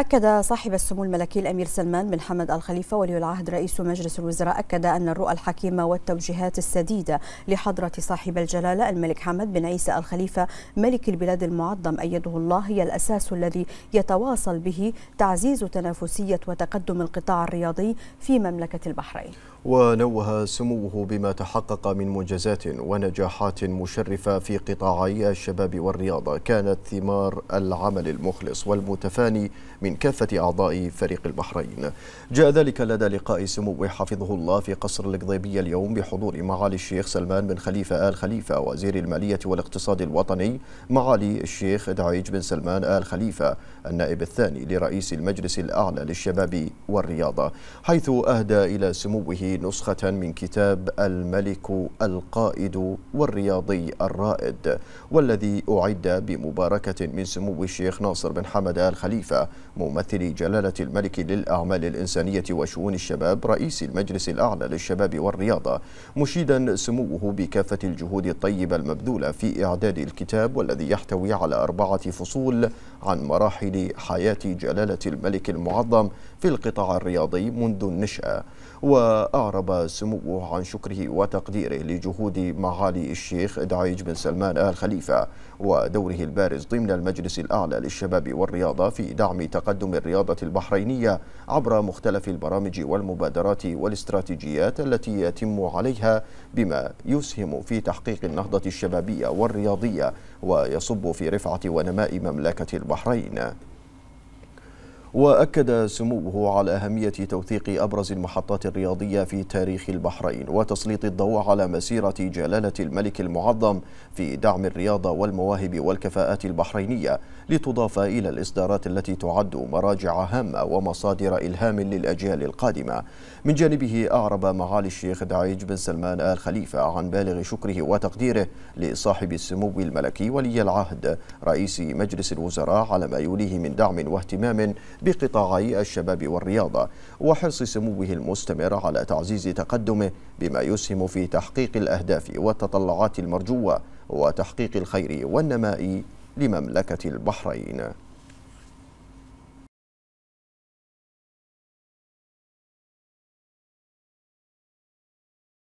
أكد صاحب السمو الملكي الأمير سلمان بن حمد الخليفة ولي العهد رئيس مجلس الوزراء أكد أن الرؤى الحكيمة والتوجيهات السديدة لحضرة صاحب الجلالة الملك حمد بن عيسى الخليفة ملك البلاد المعظم أيده الله هي الأساس الذي يتواصل به تعزيز تنافسية وتقدم القطاع الرياضي في مملكة البحرين ونوه سموه بما تحقق من منجزات ونجاحات مشرفة في قطاعي الشباب والرياضة كانت ثمار العمل المخلص والمتفاني من من كافة أعضاء فريق البحرين جاء ذلك لدى لقاء سموه حفظه الله في قصر القضيبية اليوم بحضور معالي الشيخ سلمان بن خليفة آل خليفة وزير المالية والاقتصاد الوطني معالي الشيخ دعيج بن سلمان آل خليفة النائب الثاني لرئيس المجلس الأعلى للشباب والرياضة حيث أهدى إلى سموه نسخة من كتاب الملك القائد والرياضي الرائد والذي أعد بمباركة من سمو الشيخ ناصر بن حمد آل خليفة ممثل جلالة الملك للأعمال الإنسانية وشؤون الشباب رئيس المجلس الأعلى للشباب والرياضة مشيدا سموه بكافة الجهود الطيبة المبذولة في إعداد الكتاب والذي يحتوي على أربعة فصول عن مراحل حياة جلالة الملك المعظم في القطاع الرياضي منذ النشأة وأعرب سموه عن شكره وتقديره لجهود معالي الشيخ دعيج بن سلمان آل خليفة ودوره البارز ضمن المجلس الأعلى للشباب والرياضة في دعم تقديم تقدم الرياضة البحرينية عبر مختلف البرامج والمبادرات والاستراتيجيات التي يتم عليها بما يسهم في تحقيق النهضة الشبابية والرياضية ويصب في رفعة ونماء مملكة البحرين وأكد سموه على أهمية توثيق أبرز المحطات الرياضية في تاريخ البحرين وتسليط الضوء على مسيرة جلالة الملك المعظم في دعم الرياضة والمواهب والكفاءات البحرينية لتضاف إلى الإصدارات التي تعد مراجع هامة ومصادر إلهام للأجيال القادمة من جانبه أعرب معالي الشيخ دعيج بن سلمان آل خليفة عن بالغ شكره وتقديره لصاحب السمو الملكي ولي العهد رئيس مجلس الوزراء على ما يوليه من دعم واهتمام بقطاعي الشباب والرياضة وحرص سموه المستمر على تعزيز تقدمه بما يسهم في تحقيق الأهداف والتطلعات المرجوة وتحقيق الخير والنماء لمملكة البحرين